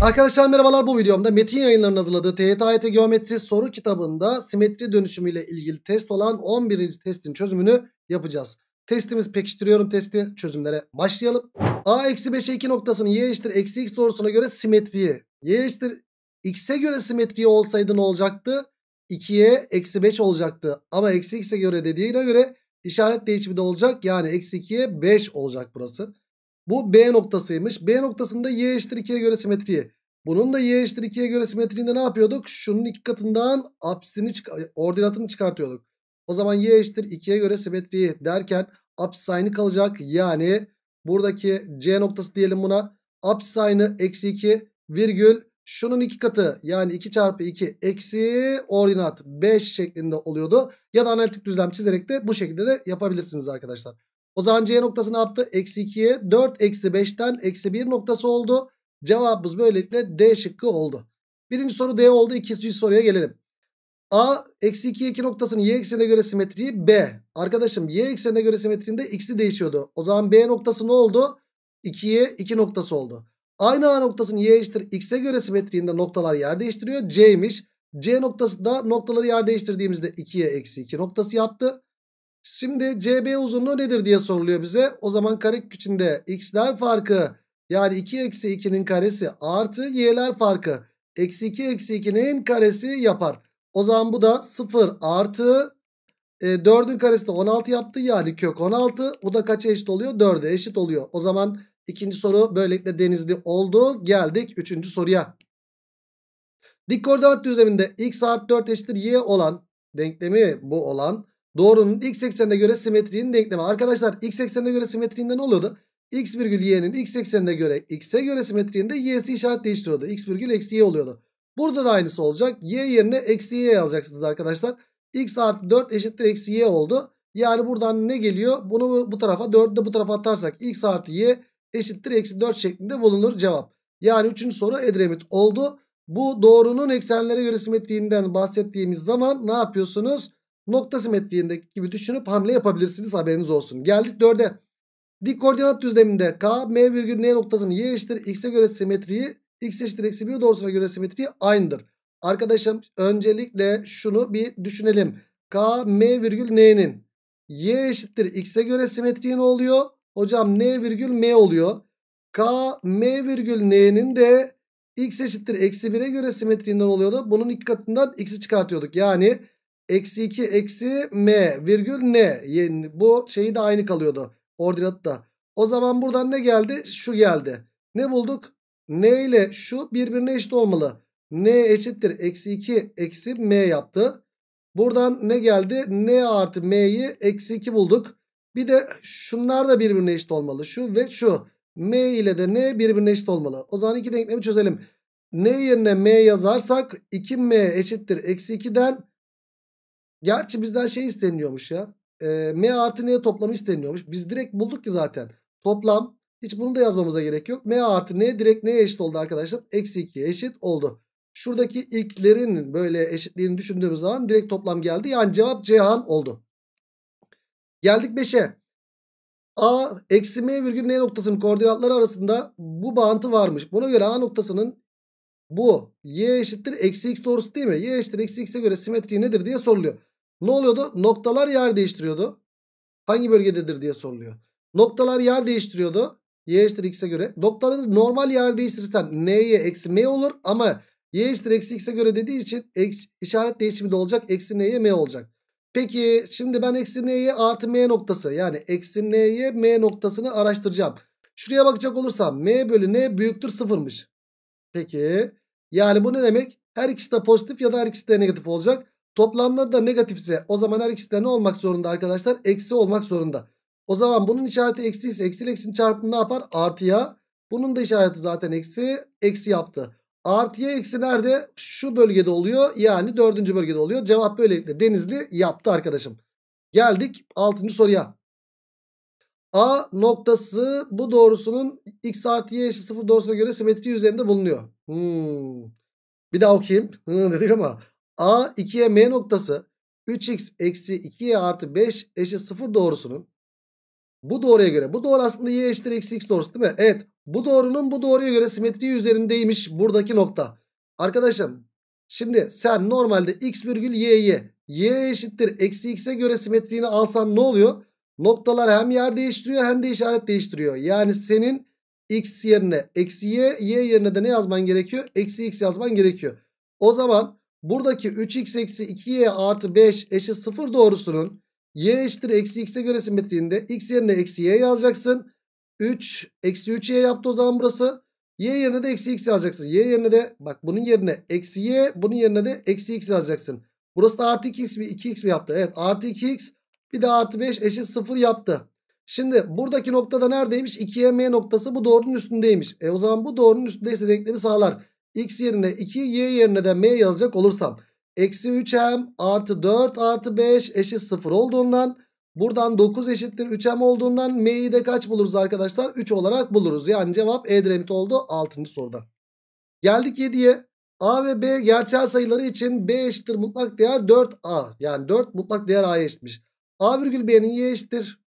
Arkadaşlar merhabalar bu videomda Metin yayınlarının hazırladığı TYT Geometri soru kitabında simetri dönüşümüyle ilgili test olan 11. testin çözümünü yapacağız. Testimiz pekiştiriyorum testi çözümlere başlayalım. A eksi 5'e 2 noktasının y eşittir eksi x doğrusuna göre simetriyi. Y eşittir x'e göre simetriyi olsaydı ne olacaktı? 2'ye eksi 5 olacaktı. Ama eksi x'e göre dediğine göre işaret değişimi de olacak. Yani eksi 2'ye 5 olacak burası. Bu B noktasıymış. B noktasında y eşittir 2'ye göre simetriye. Bunun da y eşittir 2'ye göre simetriğinde ne yapıyorduk? Şunun iki katından apsini ordinatını çıkartıyorduk. O zaman y eşittir 2'ye göre simetriye derken apsayını kalacak. Yani buradaki C noktası diyelim buna. Apsayını eksi 2 virgül şunun iki katı yani 2 çarpı 2 eksi ordinat 5 şeklinde oluyordu. Ya da analitik düzlem çizerek de bu şekilde de yapabilirsiniz arkadaşlar. O zaman C noktası ne yaptı? Eksi 2'ye 4 eksi 5'ten eksi 1 noktası oldu. Cevabımız böylelikle D şıkkı oldu. Birinci soru D oldu. İkinci soruya gelelim. A eksi 2 2 noktasının y eksenine göre simetriği B. Arkadaşım y eksenine göre simetriğinde x'i değişiyordu. O zaman B noktası ne oldu? 2'ye 2 noktası oldu. Aynı A noktasının y eşittir x'e göre simetriğinde noktalar yer değiştiriyor. C'ymiş. C noktası da noktaları yer değiştirdiğimizde 2'ye eksi 2 noktası yaptı. Şimdi CB uzunluğu nedir diye soruluyor bize. O zaman kare içinde x'ler farkı yani 2 eksi 2'nin karesi artı y'ler farkı. Eksi 2 eksi 2'nin karesi yapar. O zaman bu da 0 artı e, 4'ün karesi de 16 yaptı. Yani kök 16. Bu da kaça eşit oluyor? 4'e eşit oluyor. O zaman ikinci soru böylelikle denizli oldu. Geldik üçüncü soruya. Dik koordinat düzleminde x artı 4 eşittir y olan denklemi bu olan Doğrunun x eksenine göre simetriğinin denklemi. Arkadaşlar x eksenine göre simetriğinde ne oluyordu? x virgül y'nin x eksenine göre x'e göre simetriğinde y'si işaret değiştiriyordu. x virgül eksi y oluyordu. Burada da aynısı olacak. y yerine eksi y yazacaksınız arkadaşlar. x artı 4 eşittir eksi y oldu. Yani buradan ne geliyor? Bunu bu tarafa 4'ü de bu tarafa atarsak x artı y eşittir eksi 4 şeklinde bulunur cevap. Yani 3. soru Edremit oldu. Bu doğrunun eksenlere göre simetriğinden bahsettiğimiz zaman ne yapıyorsunuz? Nokta simetriğindeki gibi düşünüp hamle yapabilirsiniz haberiniz olsun. Geldik dörde Dik koordinat düzleminde K, M virgül N noktasının Y eşittir X'e göre simetriği X eşittir eksi 1 doğrusuna göre simetriği aynıdır. Arkadaşım öncelikle şunu bir düşünelim. K, M virgül N'nin Y eşittir X'e göre simetriği ne oluyor? Hocam N virgül M oluyor. K, M virgül N'nin de X eşittir eksi 1'e göre simetriğinden oluyordu. Bunun iki katından X'i çıkartıyorduk. Yani Eksi 2 eksi m virgül n. Yani bu şeyi de aynı kalıyordu. Ordinatı da. O zaman buradan ne geldi? Şu geldi. Ne bulduk? n ile şu birbirine eşit olmalı. n eşittir. Eksi 2 eksi m yaptı. Buradan ne geldi? n artı m'yi eksi 2 bulduk. Bir de şunlar da birbirine eşit olmalı. Şu ve şu. m ile de n birbirine eşit olmalı. O zaman iki denklemi çözelim. n yerine m yazarsak 2m eşittir. Eksi 2'den Gerçi bizden şey isteniyormuş ya. E, M artı N toplamı isteniyormuş. Biz direkt bulduk ki zaten. Toplam. Hiç bunu da yazmamıza gerek yok. M artı N direkt neye eşit oldu arkadaşlar? Eksi 2'ye eşit oldu. Şuradaki ilklerin böyle eşitliğini düşündüğümüz zaman direkt toplam geldi. Yani cevap Cihan oldu. Geldik 5'e. A eksi m virgül n noktasının koordinatları arasında bu bağıntı varmış. Buna göre A noktasının bu y eşittir eksi x doğrusu değil mi? Y eşittir eksi x'e göre simetri nedir diye soruluyor. Ne oluyordu? Noktalar yer değiştiriyordu. Hangi bölgededir diye soruluyor. Noktalar yer değiştiriyordu. Y eşittir x'e göre. Noktaları normal yer değiştirirsen n'ye eksi m olur. Ama y eşittir eksi x'e göre dediği için işaret değişimi de olacak. Eksi n'ye m olacak. Peki şimdi ben eksi n'ye artı m noktası yani eksi n'ye m noktasını araştıracağım. Şuraya bakacak olursam m bölü n büyüktür sıfırmış. Peki. Yani bu ne demek? Her ikisi de pozitif ya da her ikisi de negatif olacak. Toplamları da negatifse o zaman her ikisi de ne olmak zorunda arkadaşlar? Eksi olmak zorunda. O zaman bunun işareti eksi ise eksi ile eksinin çarpımı ne yapar? Artıya. Bunun da işareti zaten eksi. Eksi yaptı. Artıya eksi nerede? Şu bölgede oluyor. Yani dördüncü bölgede oluyor. Cevap böylelikle denizli yaptı arkadaşım. Geldik altıncı soruya. A noktası bu doğrusunun x artı y eşit 0 doğrusuna göre simetri üzerinde bulunuyor. Hmm. Bir daha okuyayım. Hmm dedik ama A 2 2'ye M noktası 3x eksi 2y artı 5 eşit 0 doğrusunun bu doğruya göre bu doğru aslında y eşittir eksi x doğrusu değil mi? Evet bu doğrunun bu doğruya göre simetri üzerindeymiş buradaki nokta. Arkadaşım şimdi sen normalde x virgül y'yi y eşittir eksi x'e göre simetriğini alsan ne oluyor? Noktalar hem yer değiştiriyor hem de işaret değiştiriyor. Yani senin x yerine eksi y, y yerine de ne yazman gerekiyor? Eksi x yazman gerekiyor. O zaman buradaki 3x eksi 2y artı 5 eşit 0 doğrusunun y eşittir eksi x'e göre simetriğinde x yerine eksi y yazacaksın. 3 eksi 3y yaptı o zaman burası. y yerine de eksi x yazacaksın. y yerine de bak bunun yerine eksi y bunun yerine de eksi x yazacaksın. Burası da artı 2x mi 2x mi yaptı? Evet artı 2x bir de artı 5 eşit 0 yaptı. Şimdi buradaki noktada neredeymiş? 2y noktası bu doğrunun üstündeymiş. E o zaman bu doğrunun üstündeyse denklemi sağlar. X yerine 2 y yerine de m yazacak olursam. Eksi 3m artı 4 artı 5 eşit 0 olduğundan buradan 9 eşittir 3m olduğundan m'yi de kaç buluruz arkadaşlar? 3 olarak buluruz. Yani cevap E oldu 6. soruda. Geldik 7'ye. A ve B gerçel sayıları için B eşittir mutlak değer 4A. Yani 4 mutlak değer A'ya eşitmiş. A virgül B'nin y eşittir.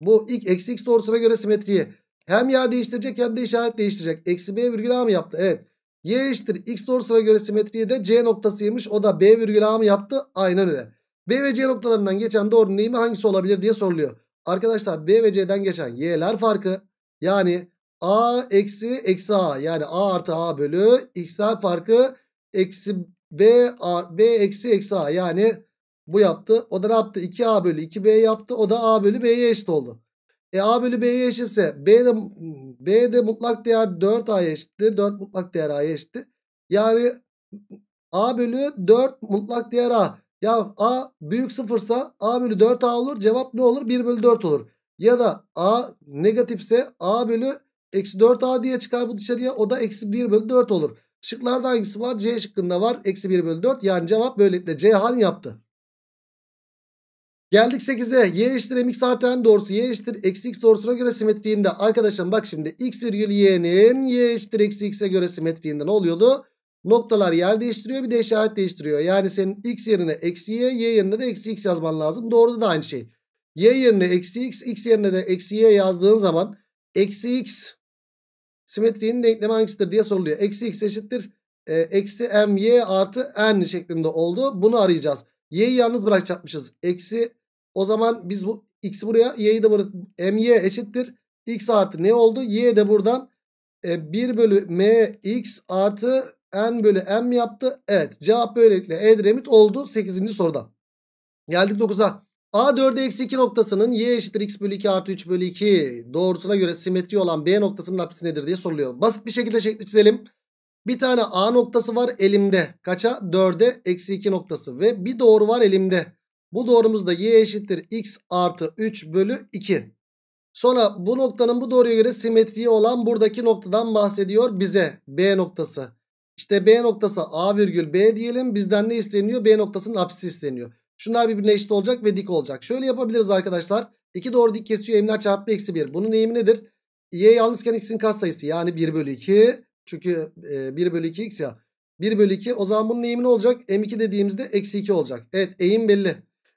Bu ilk eksi x doğrusuna göre simetriye. Hem yer değiştirecek hem de işaret değiştirecek. Eksi B virgül A mı yaptı? Evet. Y eşittir x doğrusuna göre simetriye de C noktasıymış. O da B virgül A mı yaptı? Aynen öyle. B ve C noktalarından geçen doğru neyimi hangisi olabilir diye soruluyor. Arkadaşlar B ve C'den geçen y'ler farkı. Yani A eksi eksi A. Yani A artı A bölü x'ler farkı eksi B, A, B eksi eksi A. Yani bu yaptı. O da ne yaptı? 2A bölü 2B yaptı. O da A bölü B'ye eşit oldu. E A bölü B'ye eşitse B de, B de mutlak değer 4A'ya eşitti. 4 mutlak değer A'ya eşitti. Yani A bölü 4 mutlak değer A. Ya A büyük sıfırsa A bölü 4A olur. Cevap ne olur? 1 bölü 4 olur. Ya da A negatifse A bölü eksi 4A diye çıkar bu dışarıya. O da eksi 1 bölü 4 olur. Şıklarda hangisi var? C şıkkında var. Eksi 1 bölü 4. Yani cevap böylelikle C han yaptı. Geldik 8'e. Y eşittir mx artan doğrusu. Y eşittir eksi x doğrusuna göre simetriğinde. Arkadaşım bak şimdi x virgül y'nin y eşittir eksi x'e göre simetriğinde ne oluyordu? Noktalar yer değiştiriyor bir de işaret değiştiriyor. Yani senin x yerine eksi y, y yerine de eksi x yazman lazım. Doğru da aynı şey. Y yerine eksi x, x yerine de eksi y yazdığın zaman eksi x simetriğinin denklemi hangisidir diye soruluyor. Eksi x eşittir e, eksi y artı n şeklinde oldu. Bunu arayacağız. Y'yi yalnız bırakacakmışız. Eksi o zaman biz bu x buraya y'yi de buraya my eşittir. x artı ne oldu? y de buradan e, 1 bölü m x artı n bölü m yaptı. Evet cevap böylelikle Edremit oldu 8. soruda. Geldik 9'a. A 4'e eksi 2 noktasının y eşittir x bölü 2 artı 3 bölü 2 doğrusuna göre simetri olan b noktasının apsisi nedir diye soruluyor. Basit bir şekilde şekli çizelim. Bir tane A noktası var elimde. Kaça? 4'e eksi 2 noktası. Ve bir doğru var elimde. Bu doğrumuz da y eşittir x artı 3 bölü 2. Sonra bu noktanın bu doğruya göre simetriği olan buradaki noktadan bahsediyor bize. B noktası. İşte B noktası A virgül B diyelim. Bizden ne isteniyor? B noktasının apsisi isteniyor. Şunlar birbirine eşit olacak ve dik olacak. Şöyle yapabiliriz arkadaşlar. İki doğru dik kesiyor. Eğimler çarpı eksi 1. Bunun eğimi nedir? Y yalnızken x'in katsayısı. Yani 1 bölü 2. Çünkü 1 e, bölü 2 x ya. 1 bölü 2. O zaman bunun eğimi ne olacak? M2 dediğimizde eksi 2 olacak. Evet eğim belli.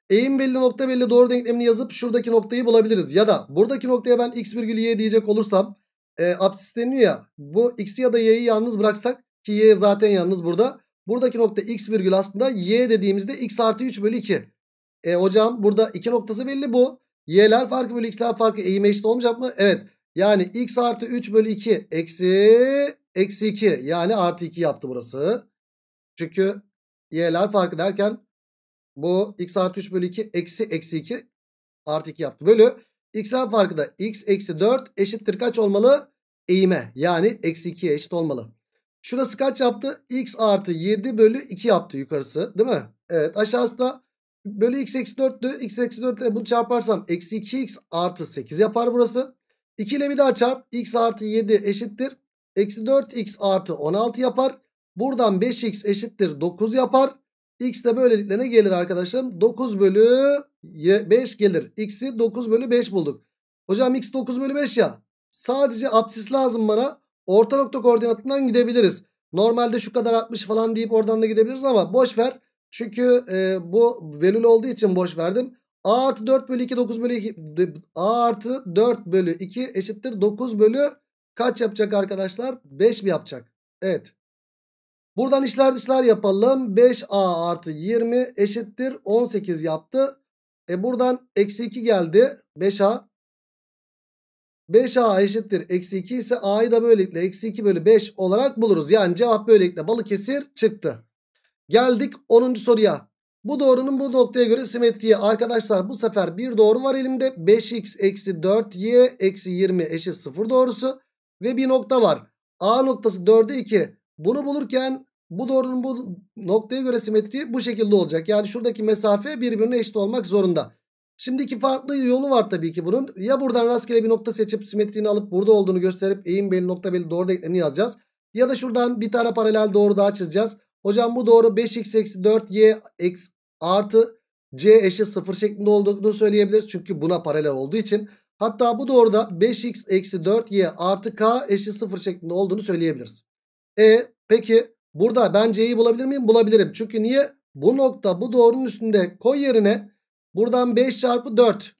Eğim belli nokta belli doğru denklemini yazıp şuradaki noktayı bulabiliriz. Ya da buradaki noktaya ben x virgül y diyecek olursam e, apsis deniyor ya. Bu x ya da y'yi yalnız bıraksak ki y zaten yalnız burada. Buradaki nokta x virgül aslında y dediğimizde x artı 3 bölü 2. E, hocam burada iki noktası belli bu. Y'ler farkı bölü x'ler farkı eğime eşit olmayacak mı? Evet. Yani x artı 3 bölü 2 eksi eksi 2 yani artı 2 yaptı burası. Çünkü y'ler farkı derken bu x artı 3 bölü 2 eksi eksi 2 artı 2 yaptı. Bölü x'en farkı da x eksi 4 eşittir kaç olmalı? Eğime yani eksi 2'ye eşit olmalı. Şurası kaç yaptı? x artı 7 bölü 2 yaptı yukarısı değil mi? Evet aşağısı da bölü x eksi 4'tü. x eksi 4 bunu çarparsam eksi 2x artı 8 yapar burası. 2 ile bir daha çarp. x artı 7 eşittir. Eksi 4x artı 16 yapar. Buradan 5x eşittir 9 yapar. X de böylelikle ne gelir arkadaşlarım? 9 bölü 5 gelir. X'i 9 bölü 5 bulduk. Hocam X 9 bölü 5 ya. Sadece apsis lazım bana. Orta nokta koordinatından gidebiliriz. Normalde şu kadar artmış falan deyip oradan da gidebiliriz ama boş ver. Çünkü e, bu velül olduğu için boş verdim. A artı 4 bölü 2 9 bölü 2 A artı 4 bölü 2 eşittir 9 bölü kaç yapacak arkadaşlar? 5 mi yapacak? Evet. Buradan işler dışlar yapalım. 5a artı 20 eşittir 18 yaptı. E buradan eksi 2 geldi. 5a. 5a eşittir eksi 2 ise a'yı da böylelikle eksi 2 bölü 5 olarak buluruz. Yani cevap böylelikle Balıkesir çıktı. Geldik 10. soruya. Bu doğrunun bu noktaya göre simetriği. Arkadaşlar bu sefer bir doğru var elimde. 5x eksi 4y eksi 20 eşit 0 doğrusu. Ve bir nokta var. A noktası 4'e 2. Bunu bulurken bu doğrunun bu noktaya göre simetriği bu şekilde olacak. Yani şuradaki mesafe birbirine eşit olmak zorunda. Şimdi iki farklı yolu var tabii ki bunun. Ya buradan rastgele bir nokta seçip simetriğini alıp burada olduğunu gösterip eğim belli nokta belli doğru denklemini yazacağız. Ya da şuradan bir tane paralel doğru daha çizeceğiz. Hocam bu doğru 5x eksi 4y x artı c eşit 0 şeklinde olduğunu söyleyebiliriz. Çünkü buna paralel olduğu için. Hatta bu doğruda 5x eksi 4y artı k eşit 0 şeklinde olduğunu söyleyebiliriz. E peki Burada ben C'yi bulabilir miyim? Bulabilirim. Çünkü niye? Bu nokta bu doğrunun üstünde koy yerine buradan 5 çarpı 4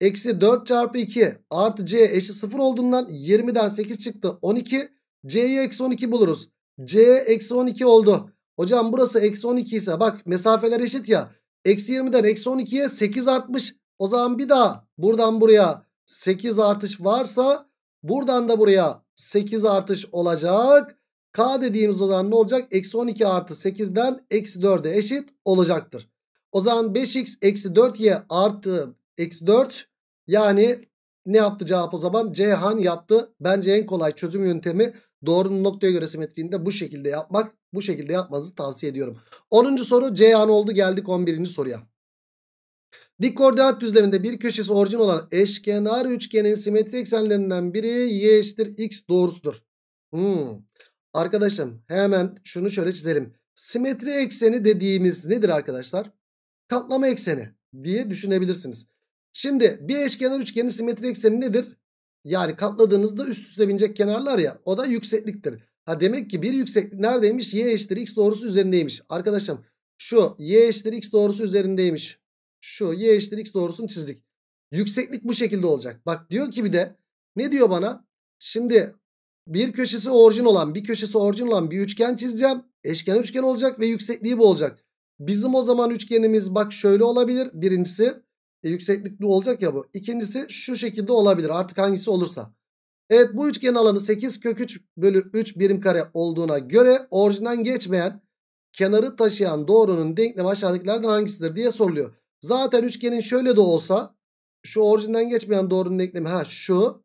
eksi 4 çarpı 2 artı C eşi 0 olduğundan 20'den 8 çıktı 12 C'yi eksi 12 buluruz. C eksi 12 oldu. Hocam burası eksi 12 ise bak mesafeler eşit ya. Eksi 20'den eksi 12'ye 8 artmış. O zaman bir daha buradan buraya 8 artış varsa buradan da buraya 8 artış olacak. K dediğimiz o zaman ne olacak? Eksi 12 artı 8'den eksi 4'e eşit olacaktır. O zaman 5x eksi 4y artı eksi 4 yani ne yaptı cevap o zaman? Cihan yaptı. Bence en kolay çözüm yöntemi doğrunun noktaya göre simetriğini bu şekilde yapmak. Bu şekilde yapmanızı tavsiye ediyorum. 10. soru Cihan oldu geldik 11. soruya. Dik koordinat düzleminde bir köşesi orijin olan eşkenar üçgenin simetri eksenlerinden biri y eşittir x doğrusudur. Hmm. Arkadaşım hemen şunu şöyle çizelim. Simetri ekseni dediğimiz nedir arkadaşlar? Katlama ekseni diye düşünebilirsiniz. Şimdi bir eşkenar üçgenin simetri ekseni nedir? Yani katladığınızda üst üste binecek kenarlar ya o da yüksekliktir. Ha demek ki bir yükseklik neredeymiş? Y eşittir x doğrusu üzerindeymiş. Arkadaşım şu y eşittir x doğrusu üzerindeymiş. Şu y eşittir x doğrusunu çizdik. Yükseklik bu şekilde olacak. Bak diyor ki bir de ne diyor bana? Şimdi bir köşesi orijin olan bir köşesi orijin olan bir üçgen çizeceğim. Eşken üçgen olacak ve yüksekliği bu olacak. Bizim o zaman üçgenimiz bak şöyle olabilir. Birincisi e, yükseklikli olacak ya bu. İkincisi şu şekilde olabilir artık hangisi olursa. Evet bu üçgen alanı 8 kök 3 bölü 3 birim kare olduğuna göre orijinden geçmeyen kenarı taşıyan doğrunun denklemi aşağıdakilerden hangisidir diye soruluyor. Zaten üçgenin şöyle de olsa şu orijinden geçmeyen doğrunun denklemi ha şu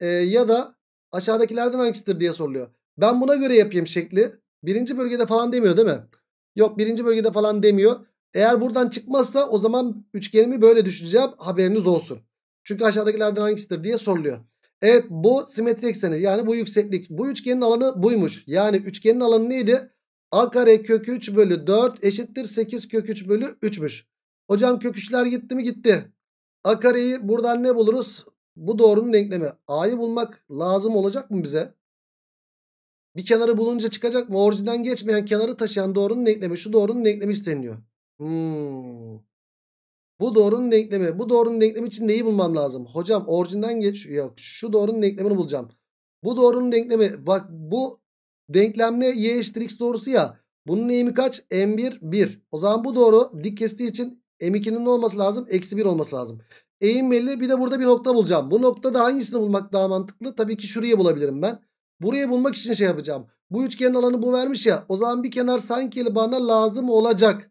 e, ya da aşağıdakilerden hangisidir diye soruluyor. Ben buna göre yapayım şekli. Birinci bölgede falan demiyor değil mi? Yok birinci bölgede falan demiyor. Eğer buradan çıkmazsa o zaman üçgenimi böyle düşüneceğim haberiniz olsun. Çünkü aşağıdakilerden hangisidir diye soruluyor. Evet bu simetri ekseni yani bu yükseklik. Bu üçgenin alanı buymuş. Yani üçgenin alanı neydi? A kare kök 3 bölü 4 eşittir 8 kök 3 bölü 3'müş. Hocam kök 3'ler gitti mi gitti. A kareyi buradan ne buluruz? bu doğrunun denklemi a'yı bulmak lazım olacak mı bize? Bir kenarı bulunca çıkacak mı? Orijinden geçmeyen kenarı taşıyan doğrunun denklemi. Şu doğrunun denklemi isteniyor. Hmm. Bu doğrunun denklemi. Bu doğrunun denklemi için neyi bulmam lazım? Hocam orijinden geç. Yok şu doğrunun denklemini bulacağım. Bu doğrunun denklemi. Bak bu denklemle y eşittir x doğrusu ya. Bunun eğimi kaç? M1 1. O zaman bu doğru dik kestiği için M2'nin ne olması lazım? Eksi 1 olması lazım. Eğim belli. Bir de burada bir nokta bulacağım. Bu noktada hangisini bulmak daha mantıklı? Tabii ki şurayı bulabilirim ben. Burayı bulmak için şey yapacağım. Bu üçgenin alanı bu vermiş ya. O zaman bir kenar sanki bana lazım olacak.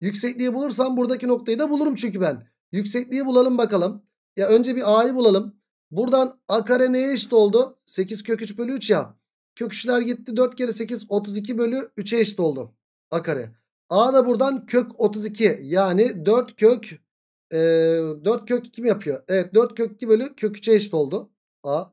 Yüksekliği bulursam buradaki noktayı da bulurum çünkü ben. Yüksekliği bulalım bakalım. Ya önce bir a'yı bulalım. Buradan a kare neye eşit oldu? 8 kök 3 bölü 3 ya. Kök 3'ler gitti. 4 kere 8 32 bölü 3'e eşit oldu. A kare. A da buradan kök 32 yani 4 kök e, 4 kök 2 mi yapıyor? Evet 4 kök 2 bölü kök 3'e eşit oldu. A.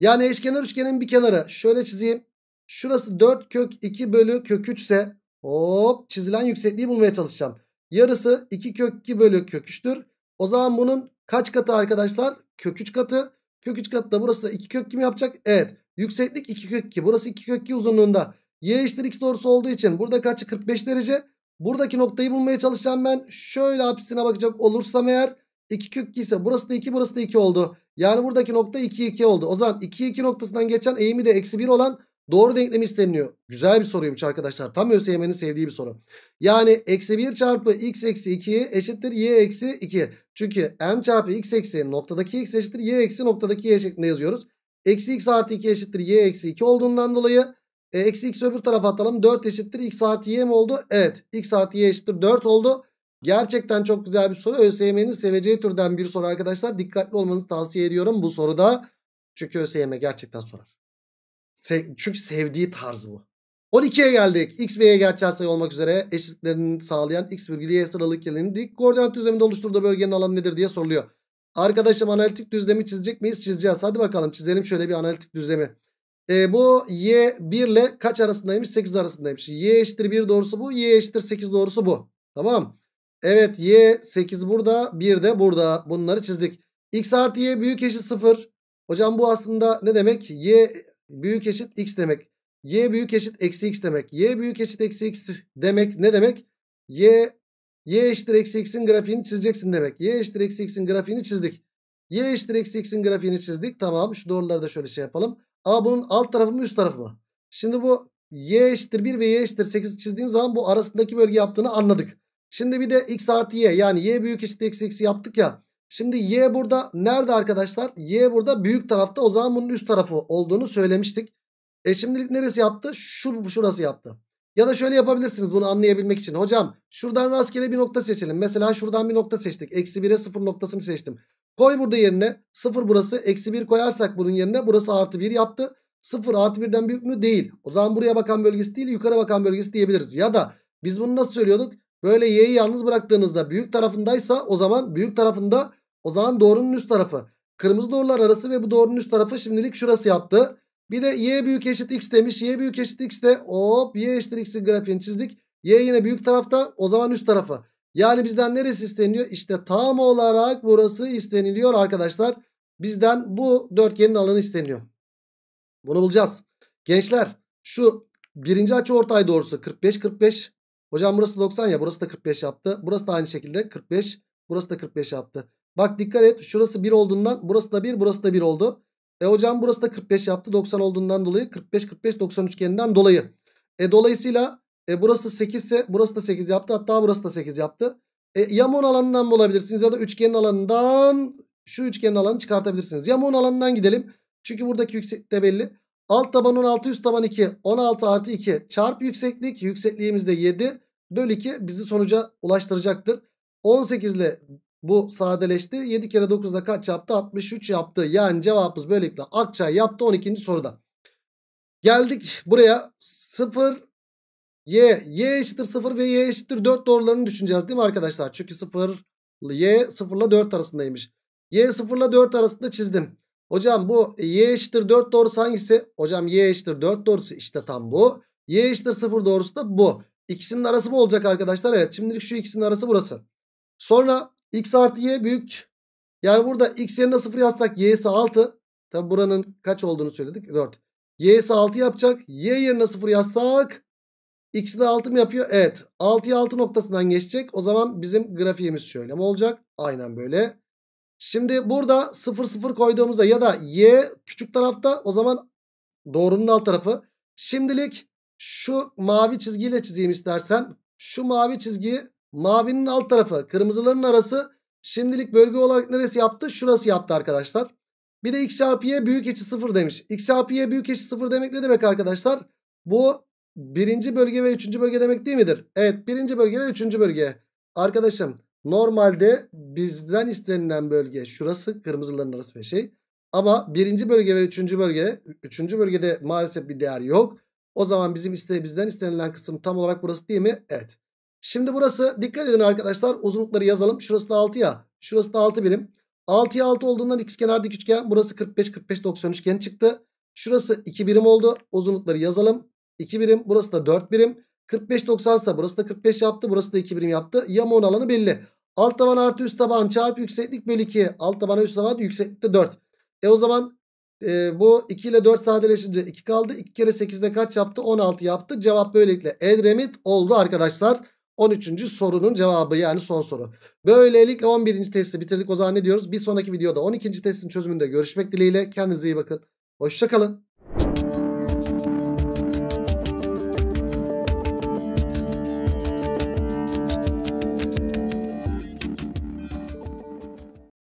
Yani eşkenar üçgenin bir kenarı. Şöyle çizeyim. Şurası 4 kök 2 bölü kök 3 ise hop çizilen yüksekliği bulmaya çalışacağım. Yarısı 2 kök 2 bölü kök 3'tür. O zaman bunun kaç katı arkadaşlar? Kök 3 katı. Kök 3 katı da burası da 2 kök 2 mi yapacak? Evet. Yükseklik 2 kök 2. Burası 2 kök 2 uzunluğunda. Y eşittir x doğrusu olduğu için burada kaçı 45 derece. Buradaki noktayı bulmaya çalışacağım ben. Şöyle apsisine bakacak olursam eğer 2 kök ise burası da 2 burası da 2 oldu. Yani buradaki nokta 2 2 oldu. O zaman 2 2 noktasından geçen eğimi de eksi 1 olan doğru denklemi isteniliyor. Güzel bir soruymuş arkadaşlar. Tam ÖSYM'nin sevdiği bir soru. Yani eksi 1 çarpı x eksi 2 eşittir y eksi 2. Çünkü m çarpı x eksi noktadaki x eşittir y eksi noktadaki y şeklinde yazıyoruz. Eksi x artı 2 eşittir y eksi 2 olduğundan dolayı e, eksi x öbür tarafa atalım. 4 eşittir x artı y mi oldu? Evet. x artı y eşittir 4 oldu. Gerçekten çok güzel bir soru. ÖSYM'nin seveceği türden bir soru arkadaşlar. Dikkatli olmanızı tavsiye ediyorum bu soruda. Çünkü ÖSYM gerçekten sorar. Se çünkü sevdiği tarz bu. 12'ye geldik. X ve Y gerçel sayı olmak üzere eşitlerini sağlayan X virgülü Y sıralık yelinin dik koordinat düzleminde oluşturduğu bölgenin alanı nedir diye soruluyor. Arkadaşım analitik düzlemi çizecek miyiz? Çizeceğiz. Hadi bakalım çizelim şöyle bir analitik düzlemi. E, bu y 1 ile kaç arasındaymış? 8 arasındaymış. Y eşittir 1 doğrusu bu. Y eşittir 8 doğrusu bu. Tamam. Evet y 8 burada 1 de burada. Bunları çizdik. X artı y büyük eşit 0. Hocam bu aslında ne demek? Y büyük eşit x demek. Y büyük eşit eksi x demek. Y büyük eşit eksi x demek ne demek? Y y eşittir eksi x'in grafiğini çizeceksin demek. Y eşittir eksi x'in grafiğini çizdik. Y eşittir eksi x'in grafiğini çizdik. Tamam şu doğruları da şöyle şey yapalım. A bunun alt tarafı mı üst tarafı mı? Şimdi bu y eşittir 1 ve y eşittir 8 çizdiğim zaman bu arasındaki bölge yaptığını anladık. Şimdi bir de x artı y yani y büyük eşittir x eksi yaptık ya. Şimdi y burada nerede arkadaşlar? Y burada büyük tarafta o zaman bunun üst tarafı olduğunu söylemiştik. E şimdilik neresi yaptı? Şu şurası yaptı. Ya da şöyle yapabilirsiniz bunu anlayabilmek için. Hocam şuradan rastgele bir nokta seçelim. Mesela şuradan bir nokta seçtik. Eksi 1'e 0 noktasını seçtim. Koy burada yerine 0 burası. Eksi 1 koyarsak bunun yerine burası artı 1 yaptı. 0 artı 1'den büyük mü? Değil. O zaman buraya bakan bölgesi değil yukarı bakan bölgesi diyebiliriz. Ya da biz bunu nasıl söylüyorduk? Böyle y'yi yalnız bıraktığınızda büyük tarafındaysa o zaman büyük tarafında o zaman doğrunun üst tarafı. Kırmızı doğrular arası ve bu doğrunun üst tarafı şimdilik şurası yaptı. Bir de y büyük eşit x demiş. Y büyük eşit x de hop y eşittir x'in grafiğini çizdik. Y yine büyük tarafta o zaman üst tarafa. Yani bizden neresi isteniyor? İşte tam olarak burası isteniliyor arkadaşlar. Bizden bu dörtgenin alanı isteniyor. Bunu bulacağız. Gençler şu birinci açı ortay doğrusu 45-45. Hocam burası 90 ya burası da 45 yaptı. Burası da aynı şekilde 45. Burası da 45 yaptı. Bak dikkat et şurası 1 olduğundan burası da 1 burası da 1 oldu. E hocam burası da 45 yaptı 90 olduğundan dolayı 45 45 90 üçgeninden dolayı. E dolayısıyla e, burası 8 ise burası da 8 yaptı hatta burası da 8 yaptı. E, yamuğun alanından bulabilirsiniz ya da üçgenin alanından şu üçgenin alanı çıkartabilirsiniz. Yamuğun alanından gidelim. Çünkü buradaki yükseklik de belli. Alt taban 16 üst taban 2 16 artı 2 çarp yükseklik yüksekliğimiz de 7 böl 2 bizi sonuca ulaştıracaktır. 18 ile bu sadeleşti. 7 kere 9'da kaç yaptı? 63 yaptı. Yani cevabımız böylelikle Akçay yaptı 12. soruda. Geldik buraya 0 Y. Y eşittir 0 ve Y eşittir 4 doğrularını düşüneceğiz değil mi arkadaşlar? Çünkü 0 Y 0 ile 4 arasındaymış. Y 0 ile 4 arasında çizdim. Hocam bu Y eşittir 4 doğrusu hangisi? Hocam Y eşittir 4 doğrusu işte tam bu. Y eşittir 0 doğrusu da bu. İkisinin arası bu olacak arkadaşlar. Evet şimdilik şu ikisinin arası burası. Sonra X artı y büyük. Yani burada x yerine 0 yazsak y ise 6. Tabi buranın kaç olduğunu söyledik. 4. ise 6 yapacak. Y yerine 0 yazsak x'i de 6 mı yapıyor? Evet. 6'ya 6 noktasından geçecek. O zaman bizim grafiğimiz şöyle mi olacak? Aynen böyle. Şimdi burada 0 0 koyduğumuzda ya da y küçük tarafta o zaman doğrunun alt tarafı. Şimdilik şu mavi çizgiyle çizeyim istersen. Şu mavi çizgiyi Mavinin alt tarafı kırmızıların arası şimdilik bölge olarak neresi yaptı? Şurası yaptı arkadaşlar. Bir de x çarpı y büyük eşit 0 demiş. x çarpı y büyük eşit 0 demek ne demek arkadaşlar? Bu birinci bölge ve üçüncü bölge demek değil midir? Evet birinci bölge ve üçüncü bölge. Arkadaşım normalde bizden istenilen bölge şurası kırmızıların arası ve şey. Ama birinci bölge ve üçüncü bölge. Üçüncü bölgede maalesef bir değer yok. O zaman bizim iste, bizden istenilen kısım tam olarak burası değil mi? Evet. Şimdi burası dikkat edin arkadaşlar uzunlukları yazalım. Şurası da 6 ya. Şurası da 6 birim. 6'ya 6 olduğundan x kenar dik üçgen. Burası 45 45 90 üçgen çıktı. Şurası 2 birim oldu. Uzunlukları yazalım. 2 birim. Burası da 4 birim. 45 90 ise burası da 45 yaptı. Burası da 2 birim yaptı. Yamuğun alanı belli. Alt taban artı üst taban çarpı yükseklik bölü 2. Alt taban üst taban yükseklikte 4. E o zaman e, bu 2 ile 4 sadeleşince 2 kaldı. 2 kere 8'de kaç yaptı? 16 yaptı. Cevap böylelikle Edremit oldu arkadaşlar. 13. sorunun cevabı yani son soru. Böylelikle 11. testi bitirdik. O zaman ne diyoruz? Bir sonraki videoda 12. testin çözümünde görüşmek dileğiyle. Kendinize iyi bakın. Hoşçakalın.